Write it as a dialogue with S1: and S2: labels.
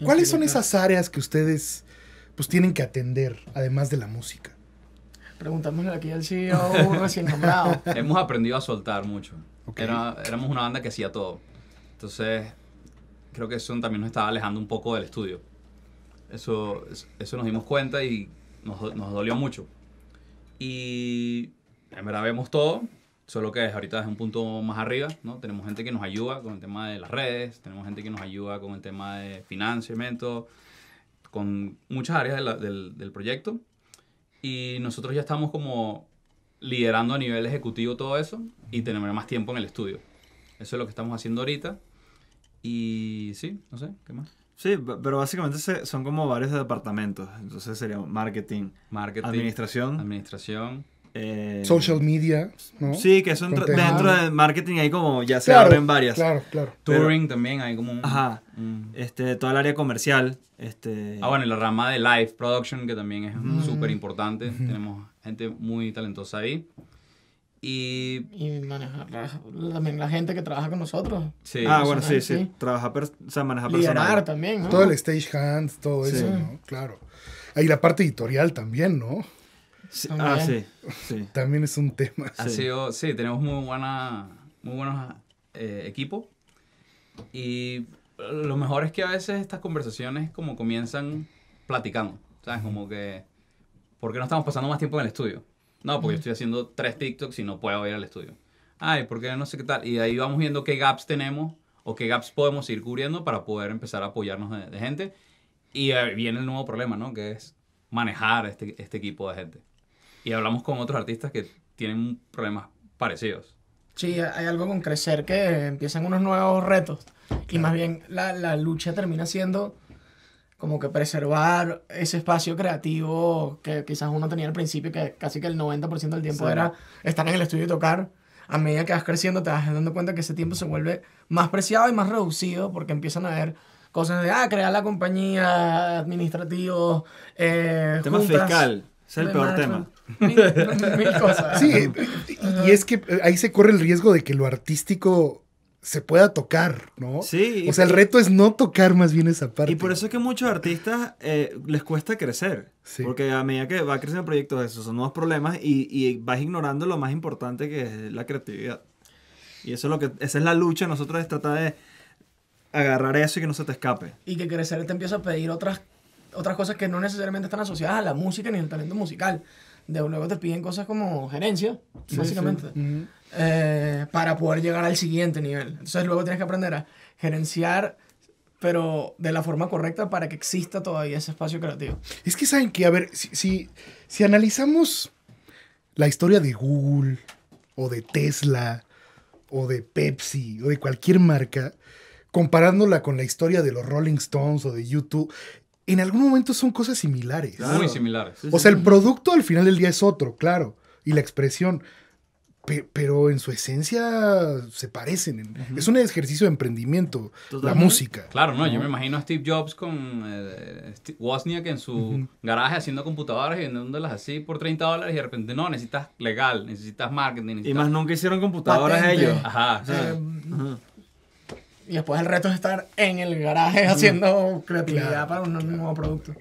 S1: ¿Cuáles son esas áreas que ustedes pues tienen que atender, además de la música?
S2: Preguntándole aquí al CEO
S3: recién nombrado. Hemos aprendido a soltar mucho. Era, éramos una banda que hacía todo. Entonces, creo que eso también nos estaba alejando un poco del estudio. Eso, eso nos dimos cuenta y nos, nos dolió mucho. Y en verdad vemos todo, solo que ahorita es un punto más arriba, ¿no? Tenemos gente que nos ayuda con el tema de las redes, tenemos gente que nos ayuda con el tema de financiamiento, con muchas áreas del, proyecto. Y nosotros ya estamos como liderando a nivel ejecutivo todo eso y tenemos más tiempo en el estudio. Eso es lo que estamos haciendo ahorita. Y sí, no sé, ¿qué más? Sí, pero básicamente son como varios departamentos. Entonces sería marketing, marketing administración, administración social media, ¿no? Sí, que eso dentro del marketing hay como ya se abren varias. Touring también hay como Ajá. este, toda el área comercial. Este... Ah, bueno, la rama de live production, que también es mm. súper importante. Tenemos gente muy talentosa ahí. Y, y manejar
S2: también la, gente que trabaja con nosotros.
S3: Ah, bueno, sí, sí. trabaja, o sea, maneja personal.
S2: también, Todo el
S1: stagehand, todo eso, Claro. Ahí la parte editorial también, ¿no? Ah, sí, También es un tema. Ha
S3: sido, sí, tenemos muy, buena, muy buenos eh, equipos. Y lo mejor es que a veces estas conversaciones como comienzan platicando. ¿Sabes? Como que, ¿por qué no estamos pasando más tiempo en el estudio? No, porque estoy haciendo tres TikToks y no puedo ir al estudio. Ay, porque no sé qué tal? Y ahí vamos viendo qué gaps tenemos o qué gaps podemos ir cubriendo para poder empezar a apoyarnos de, de gente. Y viene el nuevo problema, ¿no? Que es manejar este, este equipo de gente y hablamos con otros artistas que tienen problemas parecidos.
S2: Sí, hay algo con crecer que empiezan unos nuevos retos y más bien la, la, lucha termina siendo como que preservar ese espacio creativo que quizás uno tenía al principio, que casi que el 90% del tiempo era estar en el estudio y tocar. A medida que vas creciendo te vas dando cuenta que ese tiempo se vuelve más preciado y más reducido porque empiezan a haber cosas de, ah, crear la compañía, administrativos, eh, fiscal. Es el peor tema. Mil,
S1: cosas. Sí, y, es que ahí se corre el riesgo de que lo artístico se pueda tocar, ¿no? Sí. O sea, el reto es no tocar más bien esa parte. Y por
S3: eso es que a muchos artistas eh, les cuesta crecer. Sí. Porque a medida que va creciendo el proyecto, esos son nuevos problemas y, vas ignorando lo más importante que es la creatividad. Y eso es lo que, esa es la lucha, nosotros es tratar de agarrar eso y que no se te escape.
S2: Y que crecer te empieza a pedir otras cosas otras cosas que no necesariamente están asociadas a la música ni al talento musical. De luego te piden cosas como gerencia, básicamente, eh, para poder llegar al siguiente nivel. Entonces luego tienes que aprender a gerenciar pero de la forma correcta para que exista todavía ese espacio creativo.
S1: Es que saben que, a ver, si, si, si analizamos la historia de Google o de Tesla o de Pepsi o de cualquier marca, comparándola con la historia de los Rolling Stones o de YouTube, en algún momento son cosas similares. Muy
S3: similares. O sea, el
S1: producto al final del día es otro, claro. Y la expresión. pero en su esencia se parecen. Es un ejercicio de emprendimiento, la música.
S3: Claro, no, yo me imagino a Steve Jobs con eh, Wozniak en su garaje haciendo computadoras y vendiéndolas así por 30 dólares y de repente no, necesitas legal, necesitas marketing. Y más nunca hicieron computadoras ellos. Ajá.
S1: Sí. Eh,
S2: y después el reto es estar en el garaje mm. haciendo creatividad para un nuevo producto.